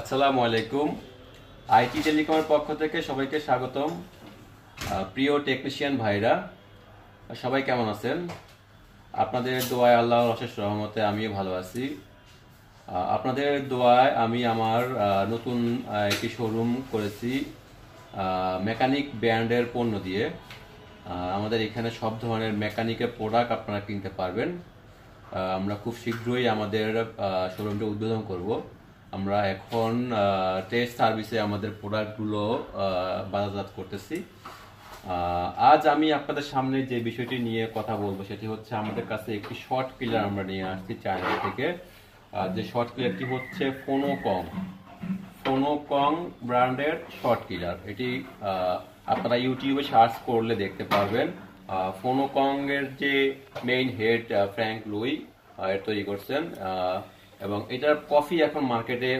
আসসালামু আলাইকুম আইটি টেলিকমের পক্ষ থেকে সবাইকে স্বাগতম প্রিয় টেকনিশিয়ান ভাইরা সবাই কেমন আছেন আপনাদের দোয়ায় আল্লাহ অশেষ রহমতে আমিও ভালো আছি আপনাদের দোয়ায় আমি আমার নতুন একটি শোরুম করেছি মেকানিক ব্র্যান্ডের পণ্য দিয়ে আমাদের এখানে সব ধরনের মেকানিকের প্রোডাক্ট আপনারা কিনতে পারবেন আমরা খুব শীঘ্রই আমাদের শোরুমটা উদ্বোধন করবো আমরা এখন টেস্ট সার্ভিসে আমাদের প্রোডাক্টগুলো বাজারজাত করতেছি আজ আমি আপনাদের সামনে যে বিষয়টি নিয়ে কথা বলবো সেটি হচ্ছে আমাদের কাছে একটি শর্ট কিলার আমরা নিয়ে আসছি চায়না থেকে যে শর্ট কিলারটি হচ্ছে ফোনোকং ফোনোকং ব্র্যান্ডের শর্ট কিলার এটি আপনারা ইউটিউবে সার্চ করলে দেখতে পারবেন ফোনোকংয়ের এর যে মেইন হেড ফ্র্যাঙ্ক লুই এর তৈরি করছেন এবং এটার কফি এখন মার্কেটে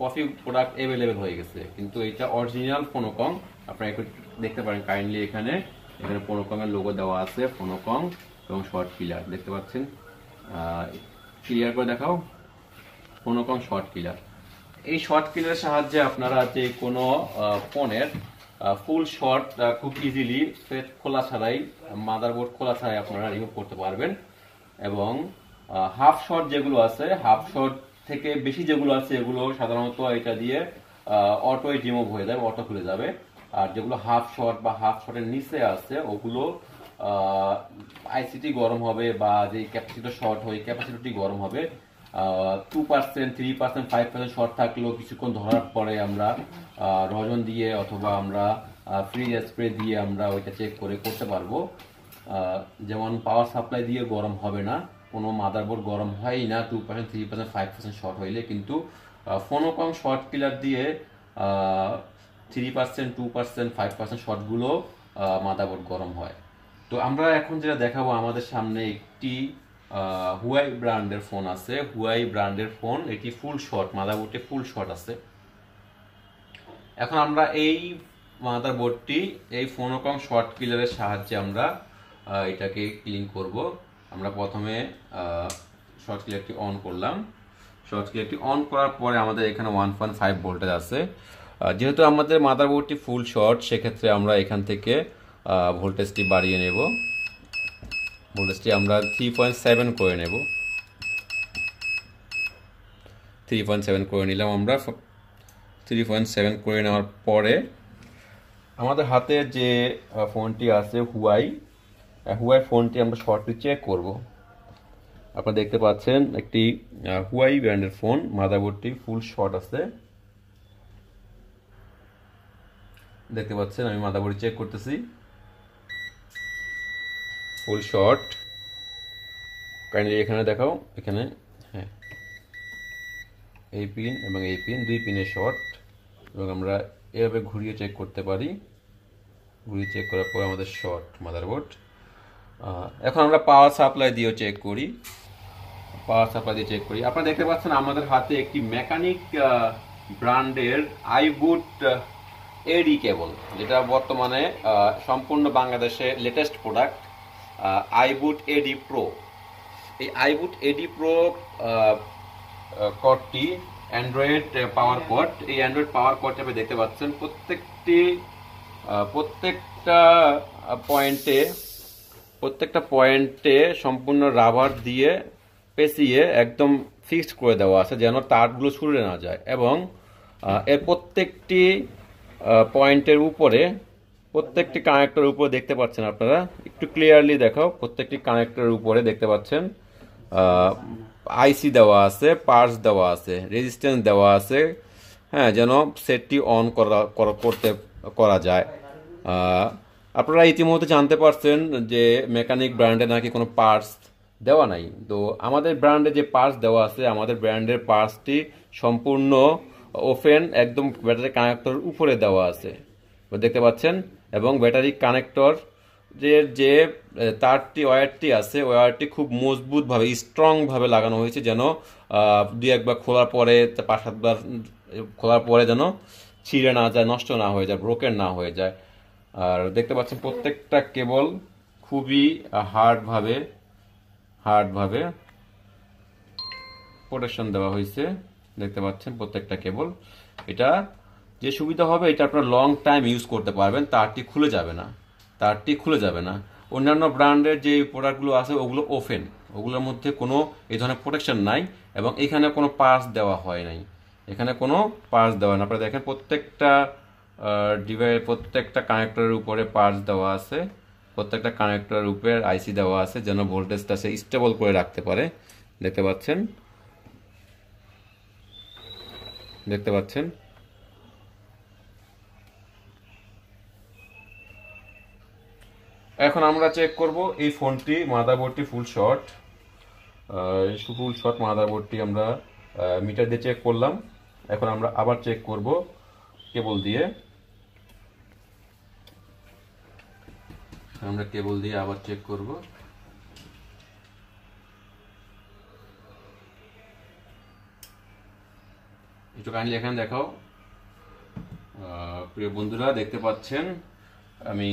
কফি প্রোডাক্ট অ্যাভেলেবেল হয়ে গেছে কিন্তু এটা অরিজিনাল ফোনোকং আপনারা একটু দেখতে পারেন কাইন্ডলি এখানে এখানে এর লোগো দেওয়া আছে ফোনোকং এবং শর্ট কিলার দেখতে পাচ্ছেন ক্লিয়ার করে দেখাও ফোনোকং শর্ট কিলার এই শর্ট কিলারের সাহায্যে আপনারা যে কোনো ফোনের ফুল শর্ট খুব ইজিলি খোলা ছাড়াই মাদারবোর্ড খোলা ছাড়াই আপনারা রিমুভ করতে পারবেন এবং হাফ শর্ট যেগুলো আছে হাফ শর্ট থেকে বেশি যেগুলো আছে এগুলো সাধারণত এটা দিয়ে অটোয় রিমুভ হয়ে যাবে অটো খুলে যাবে আর যেগুলো হাফ শর্ট বা হাফ শর্টের নিচে আছে ওগুলো আইসিটি গরম হবে বা যে ক্যাপাসিটি শর্ট হয় ক্যাপাসিটি গরম হবে two percent three percent five percent short থাকলেও কিছুক্ষণ ধরার পরে আমরা রজন দিয়ে অথবা আমরা ফ্রি স্প্রে দিয়ে আমরা ওইটা চেক করে করতে পারবো যেমন পাওয়ার সাপ্লাই দিয়ে গরম হবে না কোনো মাদারবোর্ড গরম হয় না two percent three percent five percent short হইলে কিন্তু ফোনোকম শর্ট কিলার দিয়ে three percent two percent five percent শর্টগুলো মাদারবোর্ড গরম হয় তো আমরা এখন যেটা দেখাবো আমাদের সামনে একটি হুয়াই ব্র্যান্ডের ফোন আছে হুয়াই ব্র্যান্ডের ফোন এটি ফুল শর্ট মাদারবোর্ডে ফুল শর্ট আছে এখন আমরা এই মাদারবোর্ডটি এই ফোনকম শর্ট কিলারের সাহায্যে আমরা এটাকে ক্লিন করবো আমরা প্রথমে শর্ট ক্লিয়ারটি অন করলাম শর্ট ক্লিয়ারটি অন করার পরে আমাদের এখানে ওয়ান পয়েন্ট ফাইভ ভোল্টেজ আছে যেহেতু আমাদের মাদারবোর্ডটি ফুল শর্ট সেক্ষেত্রে আমরা এখান থেকে ভোল্টেজটি বাড়িয়ে নেব ভোল্টেজটি আমরা থ্রি পয়েন্ট সেভেন করে নেব থ্রি পয়েন্ট সেভেন করে নিলাম আমরা থ্রি পয়েন্ট সেভেন করে নেওয়ার পরে আমাদের হাতে যে ফোনটি আছে হুয়াই হুয়াই ফোনটি আমরা শর্টলি চেক করব আপনারা দেখতে পাচ্ছেন একটি হুয়াই ব্র্যান্ডের ফোন মাদারবোর্ডটি ফুল শর্ট আছে দেখতে পাচ্ছেন আমি মাদারবোর্ড চেক করতেছি ফুল শর্ট কাইন্ডলি এখানে দেখাও এখানে হ্যাঁ এই পিন এবং এই পিন দুই পিনের শর্ট এবং আমরা এভাবে ঘুরিয়ে চেক করতে পারি ঘুরিয়ে চেক করার পর আমাদের শর্ট মাদারবোর্ড এখন আমরা পাওয়ার সাপ্লাই দিয়েও চেক করি পাওয়ার সাপ্লাই দিয়ে চেক করি আপনারা দেখতে পাচ্ছেন আমাদের হাতে একটি মেকানিক ব্র্যান্ডের আইবুট এডি কেবল যেটা বর্তমানে সম্পূর্ণ বাংলাদেশে latest product iBoot AD pro এই আইবুট এডি প্রো কটটি অ্যান্ড্রয়েড পাওয়ার কট এই অ্যান্ড্রয়েড পাওয়ার কট আপনি দেখতে পাচ্ছেন প্রত্যেকটি প্রত্যেকটা পয়েন্টে প্রত্যেকটা পয়েন্টে সম্পূর্ণ রাবার দিয়ে পেঁচিয়ে একদম ফিক্সড করে দেওয়া আছে যেন তারগুলো ছুড়ে না যায় এবং এর প্রত্যেকটি পয়েন্টের উপরে প্রত্যেকটি কানেক্টর উপরে দেখতে পাচ্ছেন আপনারা একটু ক্লিয়ারলি দেখাও প্রত্যেকটি কানেক্টরের উপরে দেখতে পাচ্ছেন আইসি দেওয়া আছে পার্স দেওয়া আছে রেজিস্ট্যান্স দেওয়া আছে হ্যাঁ যেন সেটটি অন করা করতে করা যায় আপনারা ইতিমধ্যে জানতে পারছেন যে মেকানিক ব্র্যান্ডে নাকি কোনো পার্টস দেওয়া নাই তো আমাদের ব্র্যান্ডে যে পার্টস দেওয়া আছে আমাদের ব্র্যান্ডের পার্টসটি সম্পূর্ণ ওপেন একদম ব্যাটারি কানেক্টর উপরে দেওয়া আছে দেখতে পাচ্ছেন এবং ব্যাটারি কানেক্টর যে তারটি ওয়্যারটি আছে ওয়্যারটি খুব মজবুতভাবে স্ট্রংভাবে লাগানো হয়েছে যেন দুই একবার খোলার পরে পাঁচ সাতবার খোলার পরে যেন ছিঁড়ে না যায় নষ্ট না হয়ে যায় ব্রোকেন না হয়ে যায় আর দেখতে পাচ্ছেন প্রত্যেকটা কেবল খুবই হার্ডভাবে হার্ডভাবে প্রোটেকশন দেওয়া হয়েছে দেখতে পাচ্ছেন প্রত্যেকটা কেবল এটা যে সুবিধা হবে এটা আপনার লং টাইম ইউজ করতে পারবেন তারটি খুলে যাবে না তারটি খুলে যাবে না অন্যান্য ব্র্যান্ডের যে প্রোডাক্টগুলো আছে ওগুলো ওপেন ওগুলোর মধ্যে কোনো এই ধরনের প্রোটেকশন নাই এবং এখানে কোনো পার্স দেওয়া হয় নাই এখানে কোনো পার্স দেওয়া না আপনারা দেখেন প্রত্যেকটা ডিভাই প্রত্যেকটা কানেক্টরের উপরে পার্স দেওয়া আছে প্রত্যেকটা কানেক্টরের উপরে আইসি দেওয়া আছে যেন ভোল্টেজটা সে স্টেবল করে রাখতে পারে দেখতে পাচ্ছেন দেখতে পাচ্ছেন এখন আমরা চেক করব এই ফোনটি মাদারবোর্ডটি ফুল শর্ট ফুল শর্ট মাদারবোর্ডটি আমরা মিটার দিয়ে চেক করলাম এখন আমরা আবার চেক করব কেবল দিয়ে আমরা কেবল দিয়ে আবার চেক করব একটু কাইন্ডলি এখানে দেখাও প্রিয় বন্ধুরা দেখতে পাচ্ছেন আমি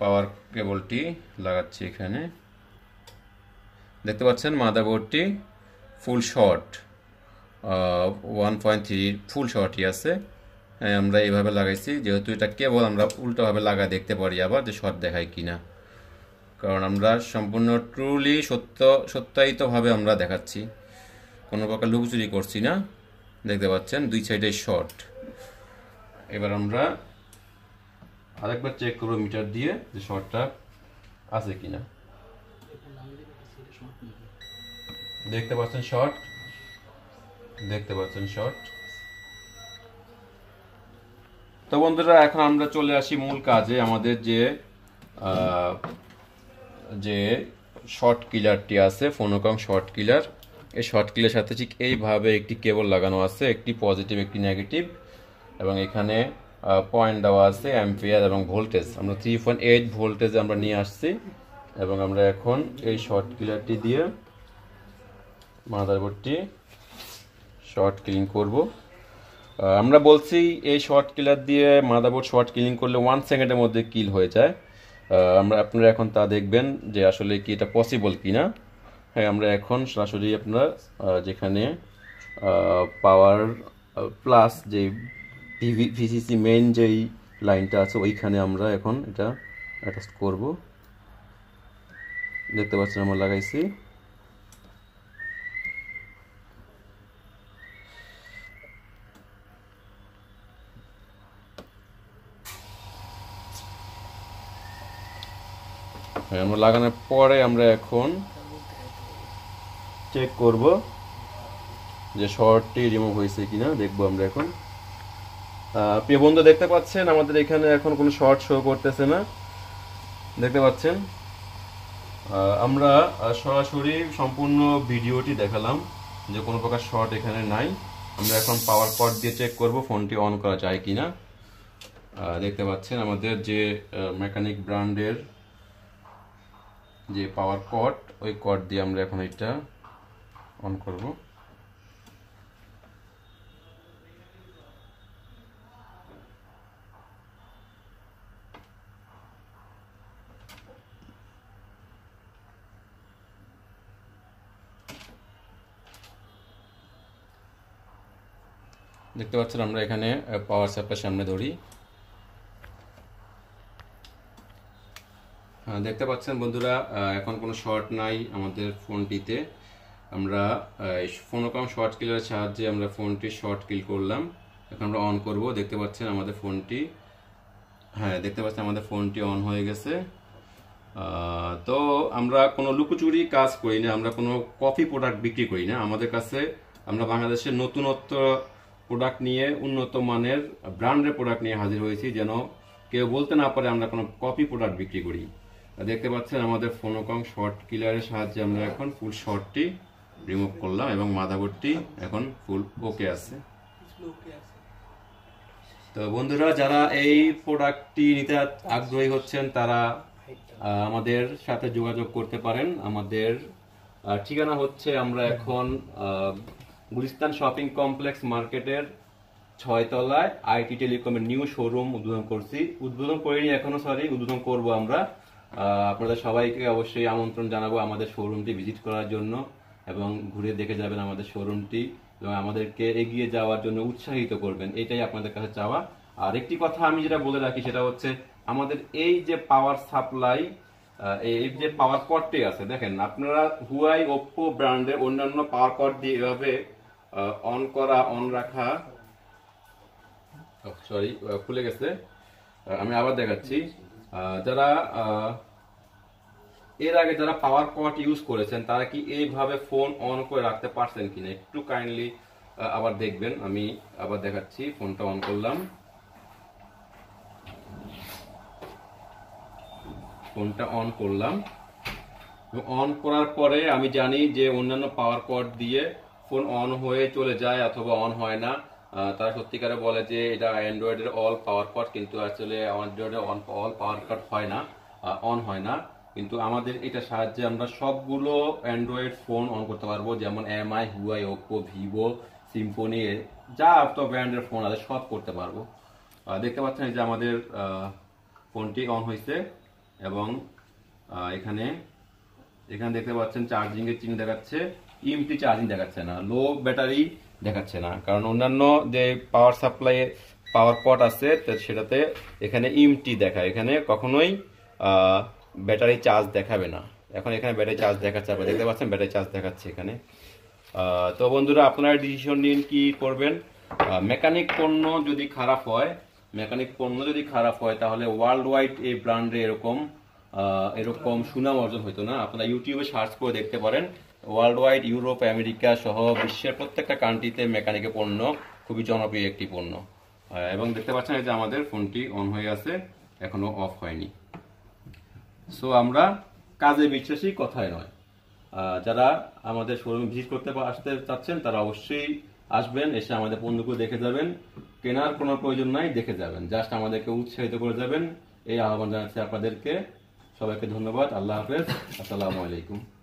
পাওয়ার কেবলটি লাগাচ্ছি এখানে দেখতে পাচ্ছেন বোর্ডটি full short one point three full শর্টই আছে আমরা এইভাবে লাগাইছি যেহেতু এটা কেবল আমরা উল্টোভাবে লাগা দেখতে পারি আবার যে শর্ট দেখায় কি না কারণ আমরা সম্পূর্ণ ট্রুলি সত্য সত্যায়িতভাবে আমরা দেখাচ্ছি কোনো প্রকার লুকচুরি করছি না দেখতে পাচ্ছেন দুই সাইডে শর্ট এবার আমরা আরেকবার চেক করবো মিটার দিয়ে যে শর্টটা আছে কি না দেখতে পাচ্ছেন শর্ট দেখতে পাচ্ছেন শর্ট তো বন্ধুরা এখন আমরা চলে আসি মূল কাজে আমাদের যে যে শর্ট কিলারটি আছে ফোনোকম শর্ট কিলার এই শর্ট কিলার সাথে ঠিক এইভাবে একটি কেবল লাগানো আছে একটি পজিটিভ একটি নেগেটিভ এবং এখানে পয়েন্ট দেওয়া আছে অ্যাম্পিয়ার এবং ভোল্টেজ আমরা থ্রি পয়েন্ট এইট ভোল্টেজ আমরা নিয়ে আসছি এবং আমরা এখন এই শর্ট কিলারটি দিয়ে মাদারবোর্ডটি শর্ট ক্লিন করবো আমরা বলছি এই শর্ট কিলার দিয়ে মাদাবোর্ড শর্ট কিলিং করলে ওয়ান সেকেন্ডের মধ্যে কিল হয়ে যায় আমরা আপনারা এখন তা দেখবেন যে আসলে কি এটা পসিবল কি না হ্যাঁ আমরা এখন সরাসরি আপনার যেখানে পাওয়ার প্লাস যে ভিভি ভিসিসি মেন যেই লাইনটা আছে ওইখানে আমরা এখন এটা অ্যাটাস্ট করব দেখতে পাচ্ছেন আমরা লাগাইছি হয় আমরা লাগানোর পরে আমরা এখন চেক করব যে শর্টটি রিমুভ হয়েছে কিনা দেখব আমরা এখন প্রিয় বন্ধু দেখতে পাচ্ছেন আমাদের এখানে এখন কোনো শর্ট শো করতেছে না দেখতে পাচ্ছেন আমরা সরাসরি সম্পূর্ণ ভিডিওটি দেখালাম যে কোনো প্রকার শর্ট এখানে নাই আমরা এখন পাওয়ার পট দিয়ে চেক করব ফোনটি অন করা যায় কি না দেখতে পাচ্ছেন আমাদের যে মেকানিক ব্র্যান্ডের যে পাওয়ার কট ওই কট দিয়ে আমরা এখন এটা অন করব দেখতে পাচ্ছেন আমরা এখানে পাওয়ার সাপ্লাই সামনে ধরি দেখতে পাচ্ছেন বন্ধুরা এখন কোনো শর্ট নাই আমাদের ফোনটিতে আমরা ফোনোকম শর্ট কিলের সাহায্যে আমরা ফোনটি শর্ট কিল করলাম এখন আমরা অন করব দেখতে পাচ্ছেন আমাদের ফোনটি হ্যাঁ দেখতে পাচ্ছেন আমাদের ফোনটি অন হয়ে গেছে তো আমরা কোনো লুকোচুরি কাজ করি না আমরা কোনো কফি প্রোডাক্ট বিক্রি করি না আমাদের কাছে আমরা বাংলাদেশের নতুনত্ব প্রোডাক্ট নিয়ে উন্নত মানের ব্র্যান্ডের প্রোডাক্ট নিয়ে হাজির হয়েছি যেন কেউ বলতে না পারে আমরা কোনো কপি প্রোডাক্ট বিক্রি করি দেখতে পাচ্ছেন আমাদের ফোনোকং শর্ট কিলারের সাহায্যে আমরা এখন ফুল শর্টটি রিমুভ করলাম এবং মাদাবোর্ডটি এখন ফুল ওকে আছে তো বন্ধুরা যারা এই প্রোডাক্টটি নিতে আগ্রহী হচ্ছেন তারা আমাদের সাথে যোগাযোগ করতে পারেন আমাদের ঠিকানা হচ্ছে আমরা এখন গুলিস্তান শপিং কমপ্লেক্স মার্কেটের ছয়তলায় আইটি টেলিকমের নিউ শোরুম উদ্বোধন করছি উদ্বোধন করিনি এখনো সরি উদ্বোধন করব আমরা আপনাদের সবাইকে অবশ্যই আমন্ত্রণ জানাবো আমাদের শোরুমটি ভিজিট করার জন্য এবং ঘুরে দেখে যাবেন আমাদের শোরুমটি এবং আমাদেরকে এগিয়ে যাওয়ার জন্য উৎসাহিত করবেন এটাই আপনাদের কাছে চাওয়া আর একটি কথা আমি যেটা বলে রাখি সেটা হচ্ছে আমাদের এই যে পাওয়ার সাপ্লাই এই যে পাওয়ার কর্ডটি আছে দেখেন আপনারা হুয়াই ওপ্পো ব্র্যান্ডের অন্যান্য পাওয়ার কর্ড দিয়ে এভাবে অন করা অন রাখা সরি oh, খুলে গেছে আমি আবার দেখাচ্ছি যারা এর আগে যারা পাওয়ার কট ইউজ করেছেন তারা কি এইভাবে ফোন অন করে রাখতে পারছেন কিনা একটু কাইন্ডলি আবার দেখবেন আমি আবার দেখাচ্ছি ফোনটা অন করলাম ফোনটা অন করলাম অন করার পরে আমি জানি যে অন্যান্য পাওয়ার কট দিয়ে ফোন অন হয়ে চলে যায় অথবা অন হয় না তারা সত্যিকারে বলে যে এটা অ্যান্ড্রয়েডের অল পাওয়ার কট কিন্তু আসলে অ্যান্ড্রয়েডের অল পাওয়ার কট হয় না অন হয় না কিন্তু আমাদের এটা সাহায্যে আমরা সবগুলো অ্যান্ড্রয়েড ফোন অন করতে পারবো যেমন MI Huawei Oppo Vivo Symphony যা তো ব্র্যান্ডের ফোন আছে সব করতে পারবো দেখতে পাচ্ছেন যে আমাদের ফোনটি অন হয়েছে এবং এখানে এখানে দেখতে পাচ্ছেন চার্জিংয়ের চিহ্ন দেখাচ্ছে ইমটি চার্জিং দেখাচ্ছে না লো ব্যাটারি দেখাচ্ছে না কারণ অন্যান্য যে পাওয়ার সাপ্লাই পাওয়ার পট আছে সেটাতে এখানে ইমটি দেখায় এখানে কখনোই ব্যাটারি চার্জ দেখাবে না এখন এখানে ব্যাটারি চার্জ দেখাচ্ছে আপনারা দেখতে পাচ্ছেন ব্যাটারি চার্জ দেখাচ্ছে এখানে তো বন্ধুরা আপনারা ডিসিশন নিন কি করবেন মেকানিক পণ্য যদি খারাপ হয় মেকানিক পণ্য যদি খারাপ হয় তাহলে ওয়ার্ল্ড ওয়াইড এই ব্র্যান্ডে এরকম এরকম সুনাম অর্জন হইতো না আপনারা ইউটিউবে সার্চ করে দেখতে পারেন ওয়ার্ল্ড ওয়াইড ইউরোপ আমেরিকা সহ বিশ্বের প্রত্যেকটা কান্ট্রিতে মেকানিকের পণ্য খুবই জনপ্রিয় একটি পণ্য এবং দেখতে পাচ্ছেন যে আমাদের ফোনটি অন হয়ে আছে এখনো অফ হয়নি সো আমরা কাজে বিশ্বাসী কথায় নয় যারা আমাদের শোরুম ভিজিট করতে আসতে চাচ্ছেন তারা অবশ্যই আসবেন এসে আমাদের পণ্যগুলো দেখে যাবেন কেনার কোনো প্রয়োজন নাই দেখে যাবেন জাস্ট আমাদেরকে উৎসাহিত করে যাবেন এই আহ্বান জানাচ্ছি আপনাদেরকে সবাইকে ধন্যবাদ আল্লাহ হাফেজ আসসালামু আলাইকুম